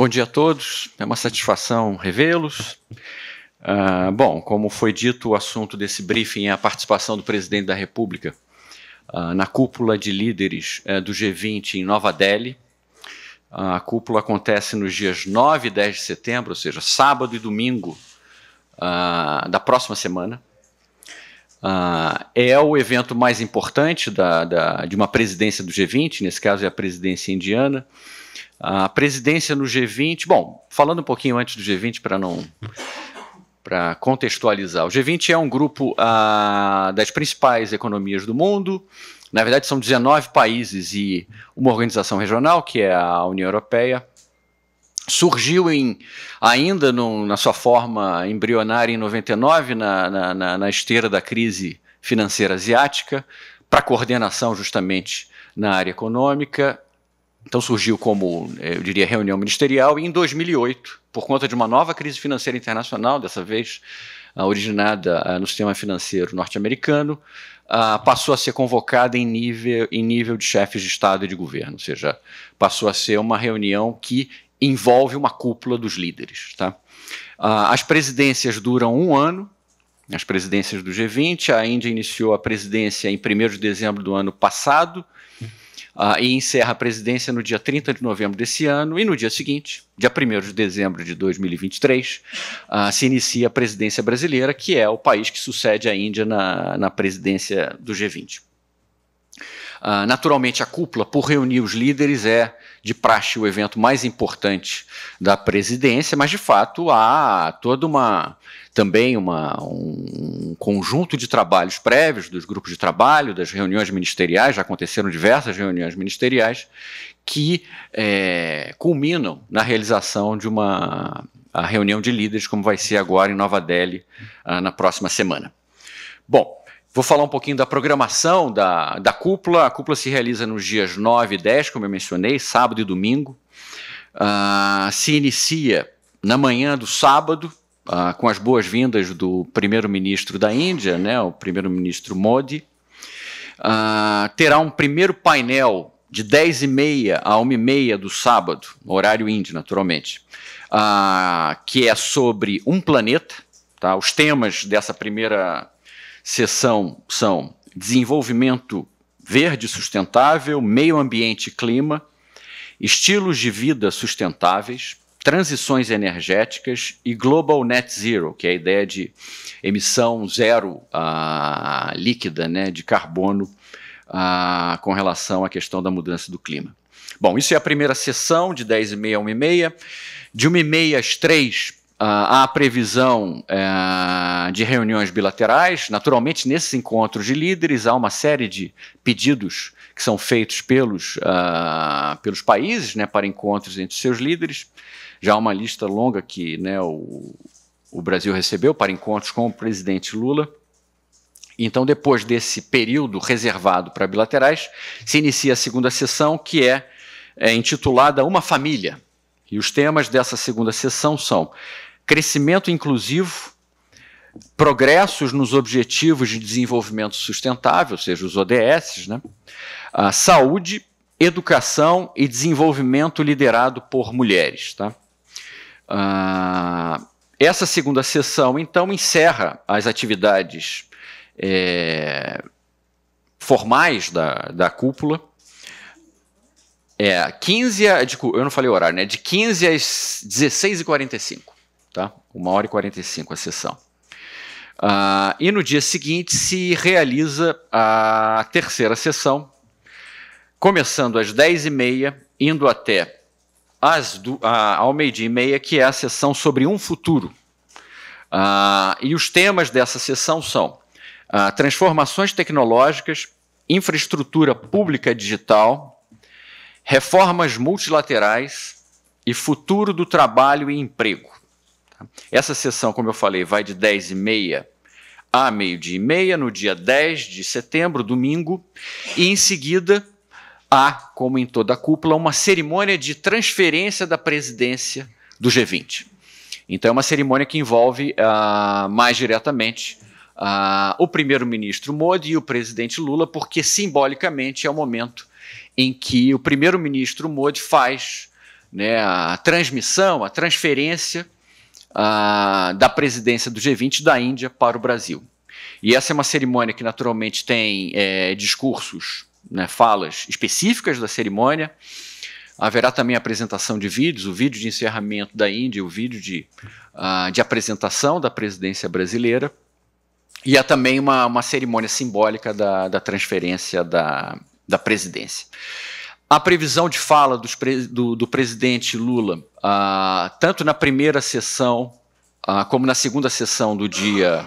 Bom dia a todos, é uma satisfação revê-los. Uh, bom, como foi dito, o assunto desse briefing é a participação do presidente da República uh, na cúpula de líderes uh, do G20 em Nova Delhi. Ah, a cúpula acontece nos dias 9 e 10 de setembro, ou seja, sábado e domingo da próxima semana. é o evento mais importante da, da, de uma presidência do G20, nesse caso é a presidência indiana. A presidência no G20, bom, falando um pouquinho antes do G20 para não para contextualizar, o G20 é um grupo ah, das principais economias do mundo. Na verdade, são 19 países e uma organização regional, que é a União Europeia. Surgiu em, ainda no, na sua forma embrionária em 99, na, na, na, na esteira da crise financeira asiática, para coordenação justamente na área econômica então surgiu como, eh, eu diria, reunião ministerial, e em 2008, por conta de uma nova crise financeira internacional, dessa vez ah, originada ah, no sistema financeiro norte-americano, ah, passou a ser convocada em nível, em nível de chefes de Estado e de governo, ou seja, passou a ser uma reunião que envolve uma cúpula dos líderes. Tá? As presidências duram um ano, as presidências do G20, a Índia iniciou a presidência em 1 de dezembro do ano passado, uh, e encerra a presidência no dia 30 de novembro desse ano, e no dia seguinte, dia 1 de dezembro de 2023, uh, ah, se inicia a presidência brasileira, que é o país que sucede a Índia na, na presidência do G20. Ah, naturalmente, a cúpula, por reunir os líderes, é de praxe o evento mais importante da presidência, mas de fato há toda uma também uma, um conjunto de trabalhos prévios dos grupos de trabalho, das reuniões ministeriais, já aconteceram diversas reuniões ministeriais, que é, culminam na realização de uma reunião de líderes, como vai ser agora em Nova Delhi, uh, na próxima semana. Bom, Vou falar um pouquinho da programação da, da cúpula. A cúpula se realiza nos dias 9 e 10, como eu mencionei, sábado e domingo. Uh, se inicia na manhã do sábado, uh, com as boas-vindas do primeiro-ministro da Índia, né, o primeiro-ministro Modi. Uh, terá um primeiro painel de 10h30 a 1h30 do sábado, horário índio, naturalmente, que é sobre um planeta. Tá? Os temas dessa primeira sessão são desenvolvimento verde sustentável, meio ambiente e clima, estilos de vida sustentáveis, transições energéticas e global net zero, que é a ideia de emissão zero ah, líquida né, de carbono ah, com relação à questão da mudança do clima. Bom, isso é a primeira sessão, de 10h30 a 1h30. De 1h30 às 3 ah, há a previsão eh, de reuniões bilaterais. Naturalmente, nesses encontros de líderes, há uma série de pedidos que são feitos pelos, uh, pelos países né, para encontros entre seus líderes. Já há uma lista longa que né, o, o Brasil recebeu para encontros com o presidente Lula. Então, depois desse período reservado para bilaterais, se inicia a segunda sessão, que é, é intitulada Uma Família. E os temas dessa segunda sessão são crescimento inclusivo, progressos nos Objetivos de Desenvolvimento Sustentável, ou seja, os ODS, né? A ah, saúde, educação e desenvolvimento liderado por mulheres. Tá? Ah, essa segunda sessão, então, encerra as atividades é, formais da, da cúpula. É, 15 a, de, eu não falei o horário, né? De 15 às 16h45 tá? Uma hora e 45 a sessão. Uh, e no dia seguinte se realiza a terceira sessão, começando às 10h30, indo até as do, uh, ao meio-dia e meia, que é a sessão sobre um futuro. Uh, e os temas dessa sessão são ah, transformações tecnológicas, infraestrutura pública digital, reformas multilaterais e futuro do trabalho e emprego. Tá? Essa sessão, como eu falei, vai de 10 e meia a meio-dia e meia, no dia 10 de setembro, domingo, e em seguida há, como em toda a cúpula, uma cerimônia de transferência da presidência do G20. Então é uma cerimônia que envolve uh, mais diretamente uh, o primeiro-ministro Modi e o presidente Lula, porque simbolicamente é o momento em que o primeiro-ministro Modi faz né, a transmissão, a transferência ah, da presidência do G20 da Índia para o Brasil. E essa é uma cerimônia que naturalmente tem é, discursos, né, falas específicas da cerimônia. Haverá também a apresentação de vídeos, o vídeo de encerramento da Índia, o vídeo de, ah, de apresentação da presidência brasileira. E há também uma, uma cerimônia simbólica da, da transferência da, da presidência a previsão de fala pre do, do, presidente Lula, ah, tanto na primeira sessão ah, como na segunda sessão do dia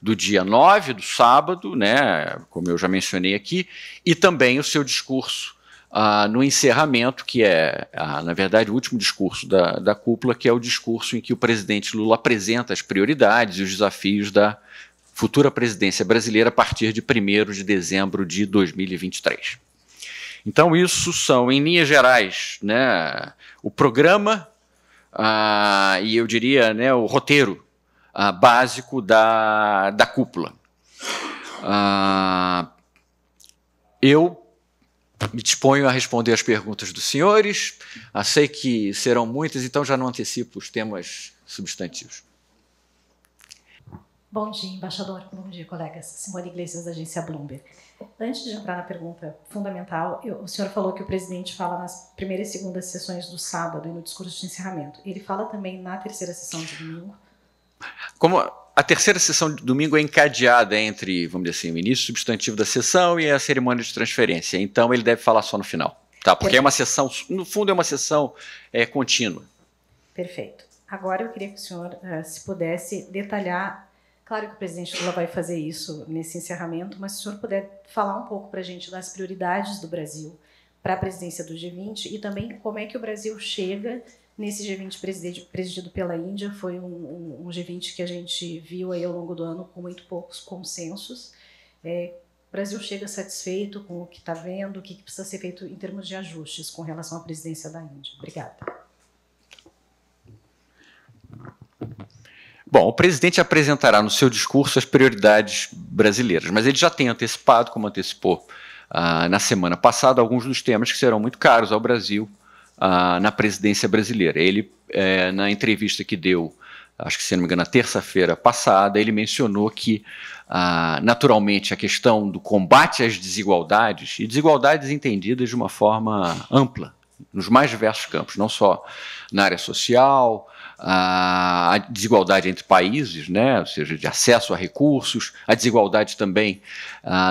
do dia 9, do sábado, né, como eu já mencionei aqui, e também o seu discurso ah, no encerramento, que é, na verdade, o último discurso da, da cúpula, que é o discurso em que o presidente Lula apresenta as prioridades e os desafios da futura presidência brasileira a partir de 1 de dezembro de 2023. Então, isso são, em linhas gerais, né, o programa ah, e eu diria né, o roteiro ah, básico da, da cúpula. Ah, eu me disponho a responder as perguntas dos senhores. Ah, sei que serão muitas, então já não antecipo os temas substantivos. Bom dia, embaixador. Bom dia, colegas. Simone Iglesias, da agência Bloomberg. Antes de entrar na pergunta fundamental, eu, o senhor falou que o presidente fala nas primeira e segunda sessões do sábado e no discurso de encerramento. Ele fala também na terceira sessão de domingo? Como a terceira sessão de domingo é encadeada entre, vamos dizer assim, o início substantivo da sessão e a cerimônia de transferência. Então ele deve falar só no final, tá? Porque Perfeito. é uma sessão, no fundo é uma sessão é, contínua. Perfeito. Agora eu queria que o senhor, eh, se pudesse, detalhar Claro que o presidente Lula vai fazer isso nesse encerramento, mas se o senhor puder falar um pouco para a gente das prioridades do Brasil para a presidência do G20 e também como é que o Brasil chega nesse G20 presidido pela Índia. Foi um, um, um G20 que a gente viu aí ao longo do ano com muito poucos consensos. É, o Brasil chega satisfeito com o que está vendo, o que, que precisa ser feito em termos de ajustes com relação à presidência da Índia. Obrigada. Bom, o presidente apresentará no seu discurso as prioridades brasileiras, mas ele já tem antecipado, como antecipou ah, na semana passada, alguns dos temas que serão muito caros ao Brasil ah, na presidência brasileira. Ele, é, na entrevista que deu, acho que se não me engano, na terça-feira passada, ele mencionou que, ah, naturalmente, a questão do combate às desigualdades, e desigualdades entendidas de uma forma ampla, nos mais diversos campos, não só na área social a desigualdade entre países, né, ou seja, de acesso a recursos, a desigualdade também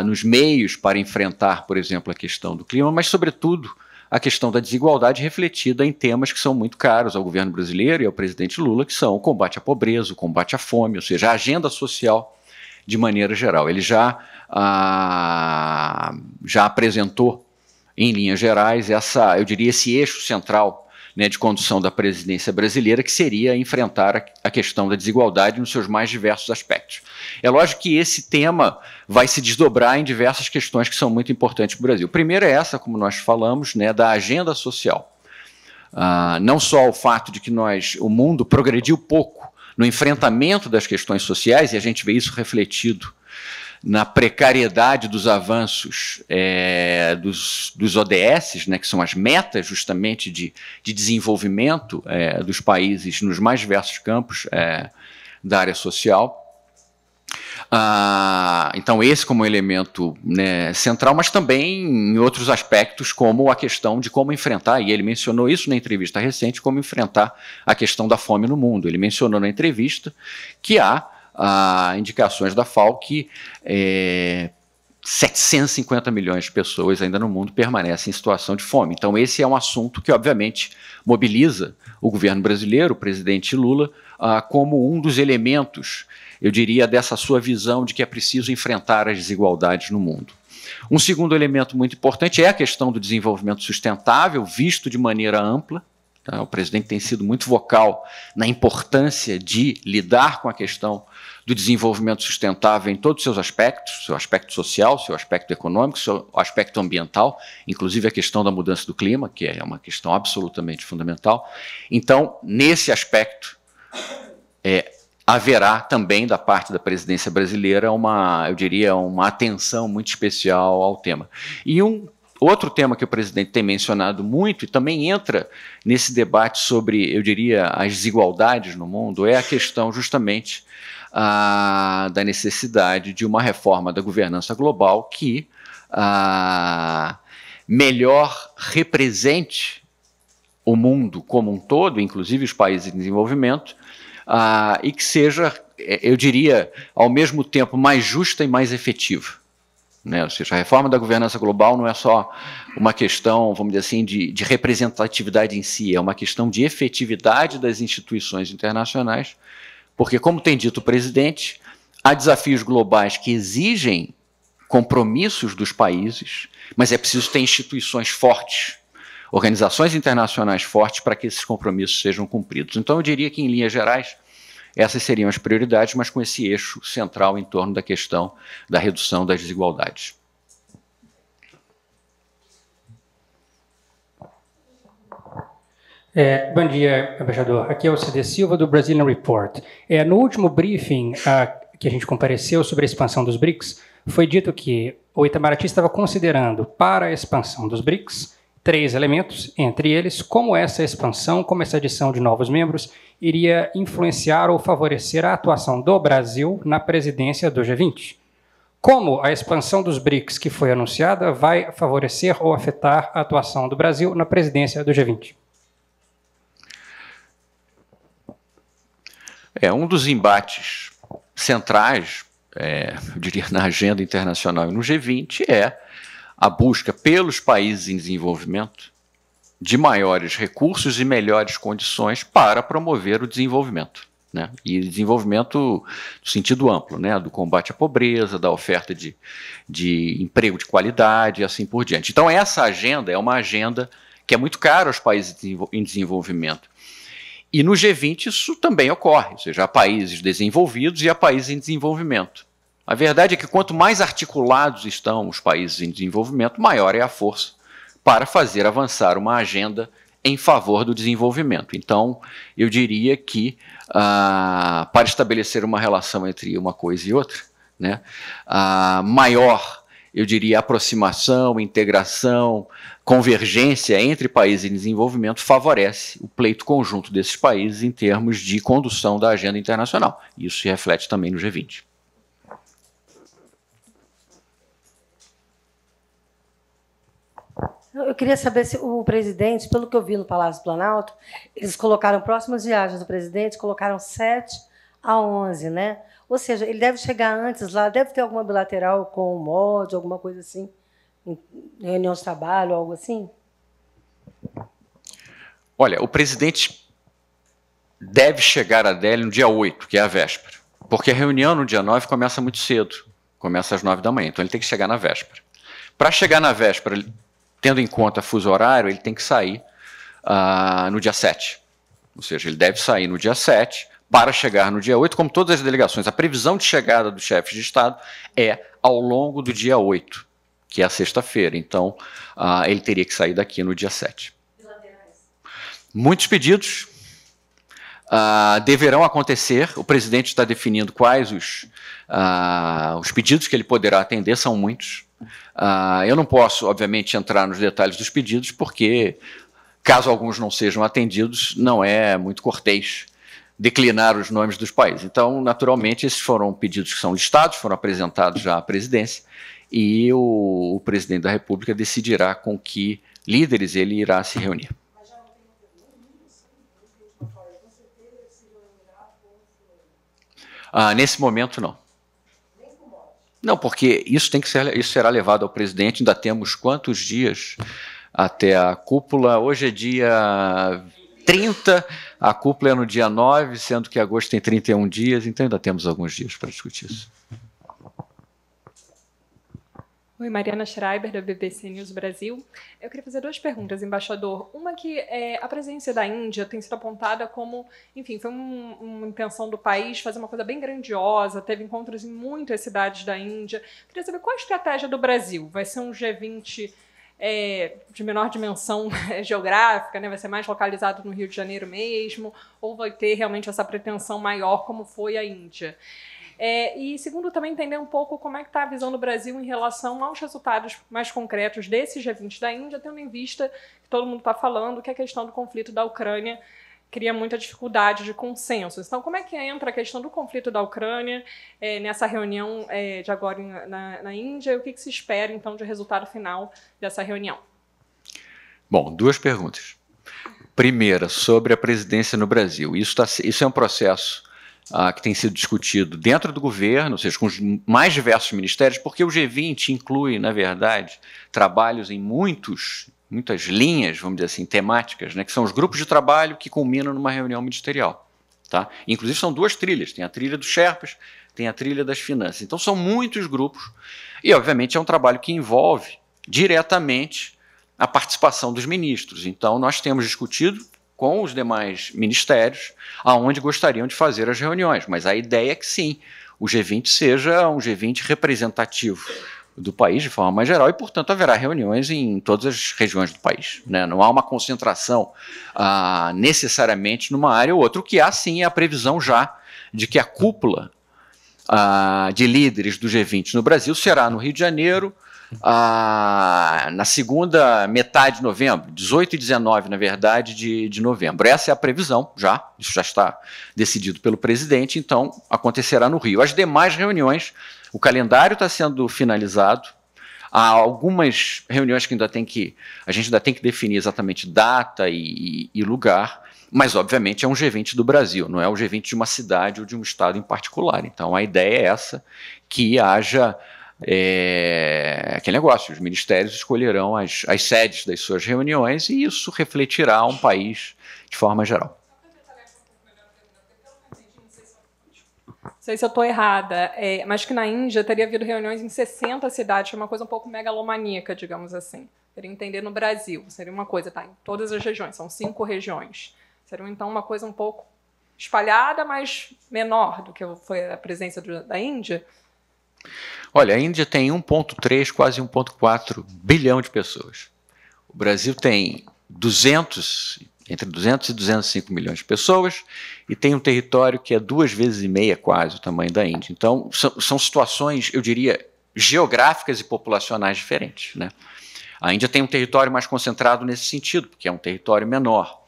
nos meios para enfrentar, por exemplo, a questão do clima, mas, sobretudo, a questão da desigualdade refletida em temas que são muito caros ao governo brasileiro e ao presidente Lula, que são o combate à pobreza, o combate à fome, ou seja, a agenda social de maneira geral. Ele já, já apresentou, em linhas gerais, essa, eu diria, esse eixo central né, de condução da presidência brasileira, que seria enfrentar a questão da desigualdade nos seus mais diversos aspectos. É lógico que esse tema vai se desdobrar em diversas questões que são muito importantes para o Brasil. Primeiro é essa, como nós falamos, né, da agenda social. Ah, não só o fato de que nós, o mundo progrediu pouco no enfrentamento das questões sociais, e a gente vê isso refletido na precariedade dos avanços é, dos, dos ODS, né, que são as metas justamente de, de desenvolvimento é, dos países nos mais diversos campos é, da área social. Ah, então, esse como elemento né, central, mas também em outros aspectos, como a questão de como enfrentar, e ele mencionou isso na entrevista recente, como enfrentar a questão da fome no mundo. Ele mencionou na entrevista que há a indicações da FAO que é, 750 milhões de pessoas ainda no mundo permanecem em situação de fome. Então, esse é um assunto que, obviamente, mobiliza o governo brasileiro, o presidente Lula, ah, como um dos elementos, eu diria, dessa sua visão de que é preciso enfrentar as desigualdades no mundo. Um segundo elemento muito importante é a questão do desenvolvimento sustentável, visto de maneira ampla. Tá? O presidente tem sido muito vocal na importância de lidar com a questão do desenvolvimento sustentável em todos os seus aspectos, seu aspecto social, seu aspecto econômico, seu aspecto ambiental, inclusive a questão da mudança do clima, que é uma questão absolutamente fundamental. Então, nesse aspecto, é, haverá também da parte da presidência brasileira uma, eu diria, uma atenção muito especial ao tema. E um Outro tema que o presidente tem mencionado muito e também entra nesse debate sobre, eu diria, as desigualdades no mundo é a questão justamente ah, da necessidade de uma reforma da governança global que ah, melhor represente o mundo como um todo, inclusive os países em desenvolvimento, ah, e que seja, eu diria, ao mesmo tempo mais justa e mais efetiva. Né? Ou seja, a reforma da governança global não é só uma questão, vamos dizer assim, de, de representatividade em si, é uma questão de efetividade das instituições internacionais, porque, como tem dito o presidente, há desafios globais que exigem compromissos dos países, mas é preciso ter instituições fortes, organizações internacionais fortes para que esses compromissos sejam cumpridos. Então, eu diria que, em linhas gerais, essas seriam as prioridades, mas com esse eixo central em torno da questão da redução das desigualdades. É, bom dia, embaixador. Aqui é o CD Silva do Brazilian Report. É, no último briefing a, que a gente compareceu sobre a expansão dos BRICS, foi dito que o Itamaraty estava considerando para a expansão dos BRICS três elementos, entre eles como essa expansão, como essa adição de novos membros iria influenciar ou favorecer a atuação do Brasil na presidência do G20. Como a expansão dos BRICS que foi anunciada vai favorecer ou afetar a atuação do Brasil na presidência do G20? É um dos embates centrais, é, eu diria, na agenda internacional e no G20 é a busca pelos países em desenvolvimento de maiores recursos e melhores condições para promover o desenvolvimento. Né? E desenvolvimento no sentido amplo, né? do combate à pobreza, da oferta de, de emprego de qualidade e assim por diante. Então, essa agenda é uma agenda que é muito cara aos países em desenvolvimento. E no G20 isso também ocorre, ou seja, há países desenvolvidos e há países em desenvolvimento. A verdade é que quanto mais articulados estão os países em desenvolvimento, maior é a força para fazer avançar uma agenda em favor do desenvolvimento. Então, eu diria que ah, para estabelecer uma relação entre uma coisa e outra, né, ah, maior, eu diria, aproximação, integração, convergência entre países em desenvolvimento favorece o pleito conjunto desses países em termos de condução da agenda internacional. Isso se reflete também no G20. Eu queria saber se o presidente, pelo que eu vi no Palácio Planalto, eles colocaram próximas viagens do presidente, colocaram 7 a 11, né? Ou seja, ele deve chegar antes lá, deve ter alguma bilateral com o MOD, alguma coisa assim, reunião de trabalho, algo assim? Olha, o presidente deve chegar a Delhi no dia 8, que é a véspera, porque a reunião no dia 9 começa muito cedo, começa às 9 da manhã, então ele tem que chegar na véspera. Para chegar na véspera, tendo em conta fuso horário, ele tem que sair uh, no dia 7. Ou seja, ele deve sair no dia 7 para chegar no dia 8, como todas as delegações. A previsão de chegada do chefe de Estado é ao longo do dia 8, que é a sexta-feira. Então, uh, ele teria que sair daqui no dia 7. Muitos pedidos uh, deverão acontecer. O presidente está definindo quais os, uh, os pedidos que ele poderá atender, são muitos. Uh, eu não posso, obviamente, entrar nos detalhes dos pedidos, porque caso alguns não sejam atendidos, não é muito cortês declinar os nomes dos países. Então, naturalmente, esses foram pedidos que são listados, foram apresentados já à presidência, e o, o presidente da República decidirá com que líderes ele irá se reunir. Assim, ah, nesse momento, não. Não, porque isso tem que ser, isso será levado ao presidente. Ainda temos quantos dias até a cúpula? Hoje é dia 30, a cúpula é no dia 9, sendo que agosto tem 31 dias, então ainda temos alguns dias para discutir isso. Oi, Mariana Schreiber, da BBC News Brasil. Eu queria fazer duas perguntas, embaixador. Uma que é, a presença da Índia tem sido apontada como, enfim, foi um, uma intenção do país fazer uma coisa bem grandiosa, teve encontros em muitas cidades da Índia. Eu queria saber qual a estratégia do Brasil. Vai ser um G20 é, de menor dimensão geográfica, né? vai ser mais localizado no Rio de Janeiro mesmo, ou vai ter realmente essa pretensão maior como foi a Índia? É, e segundo, também entender um pouco como é que está a visão do Brasil em relação aos resultados mais concretos desse G20 da Índia, tendo em vista que todo mundo está falando que a questão do conflito da Ucrânia cria muita dificuldade de consenso. Então, como é que entra a questão do conflito da Ucrânia é, nessa reunião é, de agora na, na Índia e o que, que se espera, então, de resultado final dessa reunião? Bom, duas perguntas. Primeira, sobre a presidência no Brasil. Isso, tá, isso é um processo ah, que tem sido discutido dentro do governo, ou seja, com os mais diversos ministérios, porque o G20 inclui, na verdade, trabalhos em muitos, muitas linhas, vamos dizer assim, temáticas, né, que são os grupos de trabalho que culminam numa reunião ministerial. Tá? Inclusive são duas trilhas, tem a trilha dos Sherpas, tem a trilha das finanças. Então são muitos grupos e obviamente é um trabalho que envolve diretamente a participação dos ministros. Então nós temos discutido com os demais ministérios aonde gostariam de fazer as reuniões. Mas a ideia é que sim, o G20 seja um G20 representativo do país de forma mais geral e, portanto, haverá reuniões em todas as regiões do país. Né? Não há uma concentração ah, necessariamente numa área ou outra. O que há sim é a previsão já de que a cúpula ah, de líderes do G20 no Brasil será no Rio de Janeiro, ah, na segunda metade de novembro, 18 e 19, na verdade, de, de novembro. Essa é a previsão, já, isso já está decidido pelo presidente, então acontecerá no Rio. As demais reuniões, o calendário está sendo finalizado, há algumas reuniões que ainda tem que a gente ainda tem que definir exatamente data e, e, e, lugar, mas obviamente é um G20 do Brasil, não é um G20 de uma cidade ou de um estado em particular. Então a ideia é essa que haja é aquele negócio: os ministérios escolherão as, as sedes das suas reuniões e isso refletirá um país de forma geral. Não sei se eu estou errada, é, mas que na Índia teria havido reuniões em 60 cidades, uma coisa um pouco megalomaníaca, digamos assim. Teria entender no Brasil, seria uma coisa, tá? Em todas as regiões, são cinco regiões. Seria então uma coisa um pouco espalhada, mas menor do que foi a presença do, da Índia? Olha, a Índia tem 1,3, quase 1,4 bilhão de pessoas. O Brasil tem 200, entre 200 e 205 milhões de pessoas e tem um território que é duas vezes e meia quase o tamanho da Índia. Então, são, são situações, eu diria, geográficas e populacionais diferentes. Né? A Índia tem um território mais concentrado nesse sentido, porque é um território menor.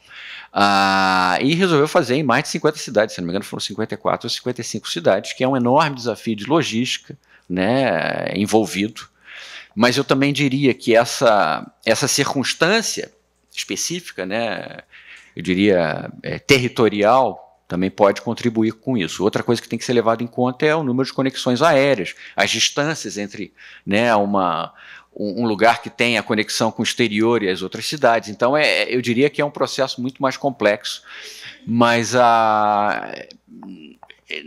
Ah, e resolveu fazer em mais de 50 cidades, se não me engano, foram 54 ou 55 cidades, que é um enorme desafio de logística, né, envolvido. Mas eu também diria que essa, essa circunstância específica, né, eu diria é, territorial, também pode contribuir com isso. Outra coisa que tem que ser levada em conta é o número de conexões aéreas, as distâncias entre né, uma, um lugar que tem a conexão com o exterior e as outras cidades. Então, é, eu diria que é um processo muito mais complexo. Mas a,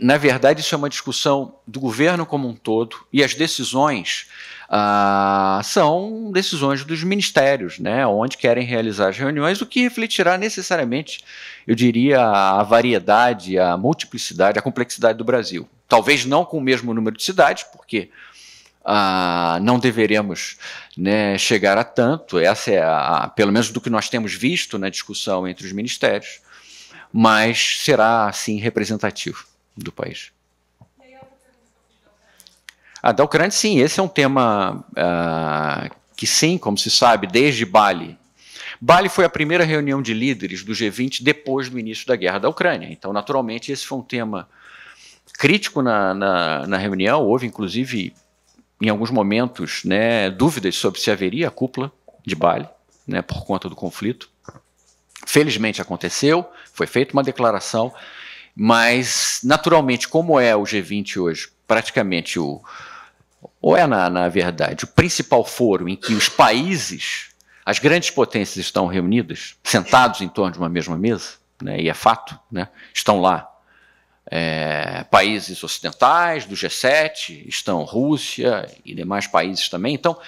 na verdade, isso é uma discussão do governo como um todo e as decisões ah, são decisões dos ministérios, né, onde querem realizar as reuniões, o que refletirá necessariamente, eu diria, a variedade, a multiplicidade, a complexidade do Brasil. Talvez não com o mesmo número de cidades, porque ah, não deveremos né, chegar a tanto, essa é a, pelo menos do que nós temos visto na discussão entre os ministérios, mas será, assim, representativo do país. Ah, da Ucrânia, sim, esse é um tema uh, que, sim, como se sabe, desde Bali. Bali foi a primeira reunião de líderes do G20 depois do início da guerra da Ucrânia. Então, naturalmente, esse foi um tema crítico na, na, na reunião. Houve, inclusive, em alguns momentos, né, dúvidas sobre se haveria a cúpula de Bali né, por conta do conflito. Felizmente aconteceu, foi feita uma declaração mas, naturalmente, como é o G20 hoje, praticamente o. Ou é, na, na verdade, o principal foro em que os países, as grandes potências estão reunidas, sentados em torno de uma mesma mesa, né, e é fato, né, estão lá é, países ocidentais, do G7, estão Rússia e demais países também. Então,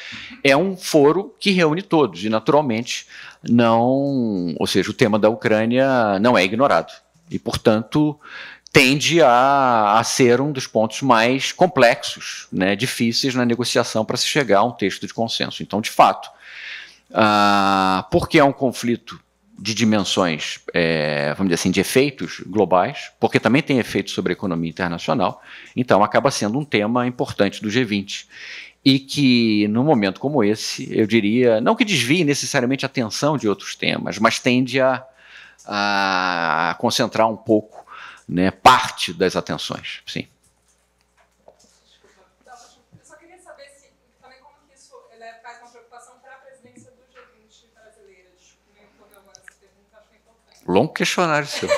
é um foro que reúne todos e, naturalmente, não. Ou seja, o tema da Ucrânia não é ignorado. E, portanto, tende a, a ser um dos pontos mais complexos, né, difíceis na negociação para se chegar a um texto de consenso. Então, de fato, ah, porque é um conflito de dimensões, é, vamos dizer assim, de efeitos globais, porque também tem efeitos sobre a economia internacional, então acaba sendo um tema importante do G20. E que, num momento como esse, eu diria, não que desvie necessariamente a atenção de outros temas, mas tende a a concentrar um pouco né, parte das atenções. Sim. Longo questionário seu.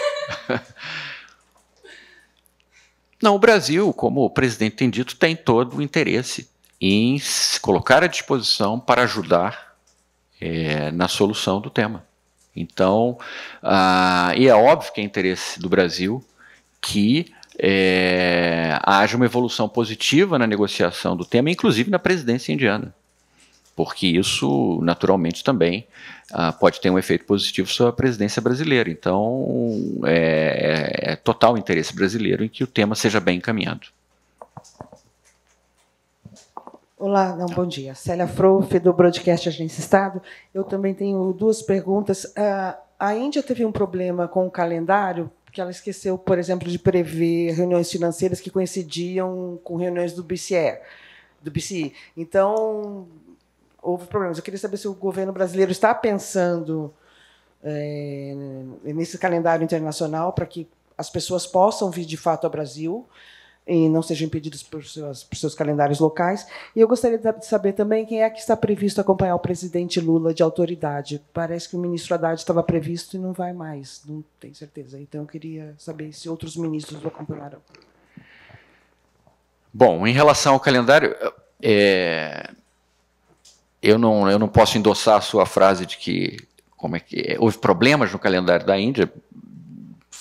Não, o Brasil, como o presidente tem dito, tem todo o interesse em se colocar à disposição para ajudar é, na solução do tema. Então, ah, e é óbvio que é interesse do Brasil que é, haja uma evolução positiva na negociação do tema, inclusive na presidência indiana, porque isso, naturalmente, também ah, pode ter um efeito positivo sobre a presidência brasileira. Então, é, é total interesse brasileiro em que o tema seja bem encaminhado. Olá, não, bom dia. Célia Frofe, do Broadcast Agência Estado. Eu também tenho duas perguntas. Ah, a Índia teve um problema com o calendário, porque ela esqueceu, por exemplo, de prever reuniões financeiras que coincidiam com reuniões do BCE, do BCE. Então, houve problemas. Eu queria saber se o governo brasileiro está pensando é, nesse calendário internacional para que as pessoas possam vir de fato ao Brasil e não sejam impedidos por seus, por seus calendários locais. E eu gostaria de saber também quem é que está previsto acompanhar o presidente Lula de autoridade. Parece que o ministro Haddad estava previsto e não vai mais, não tenho certeza. Então, eu queria saber se outros ministros o acompanharão. Bom, em relação ao calendário, é, eu, não, eu não posso endossar a sua frase de que como é que é, houve problemas no calendário da Índia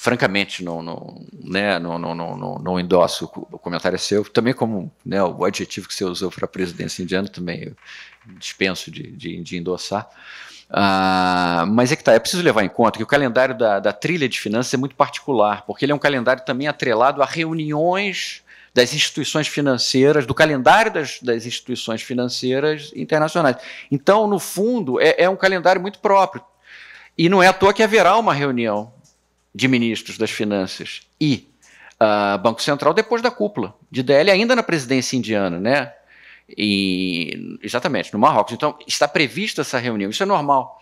francamente, não, não, né, não, não, não, não endosso o comentário seu. Também como né, o adjetivo que você usou para a presidência indiana, também dispenso de, de, de endossar. Ah, mas é que tá, é preciso levar em conta que o calendário da, da trilha de finanças é muito particular, porque ele é um calendário também atrelado a reuniões das instituições financeiras, do calendário das, das instituições financeiras internacionais. Então, no fundo, é, é um calendário muito próprio. E não é à toa que haverá uma reunião de ministros das Finanças e uh, Banco Central depois da cúpula de Delhi ainda na presidência indiana, né? E, exatamente, no Marrocos. Então, está prevista essa reunião. Isso é normal.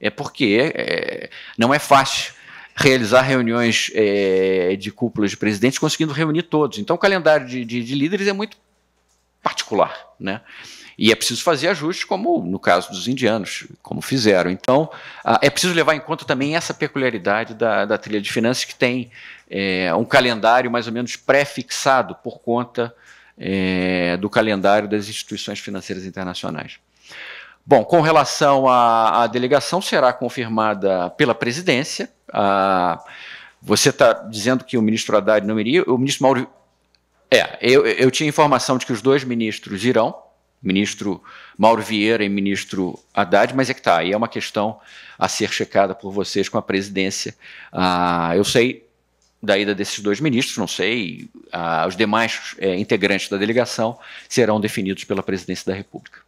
É porque é, não é fácil realizar reuniões é, de cúpulas de presidentes conseguindo reunir todos. Então, o calendário de, de, de líderes é muito particular, né? E é preciso fazer ajustes, como no caso dos indianos, como fizeram. Então, é preciso levar em conta também essa peculiaridade da, da trilha de finanças, que tem é, um calendário mais ou menos pré-fixado por conta é, do calendário das instituições financeiras internacionais. Bom, com relação à, à delegação, será confirmada pela presidência. A, você está dizendo que o ministro Haddad não iria, o ministro Mauro. É, eu, eu tinha informação de que os dois ministros irão, ministro Mauro Vieira e ministro Haddad, mas é que está, aí é uma questão a ser checada por vocês com a presidência. Ah, eu sei da ida desses dois ministros, não sei, ah, os demais é, integrantes da delegação serão definidos pela presidência da República.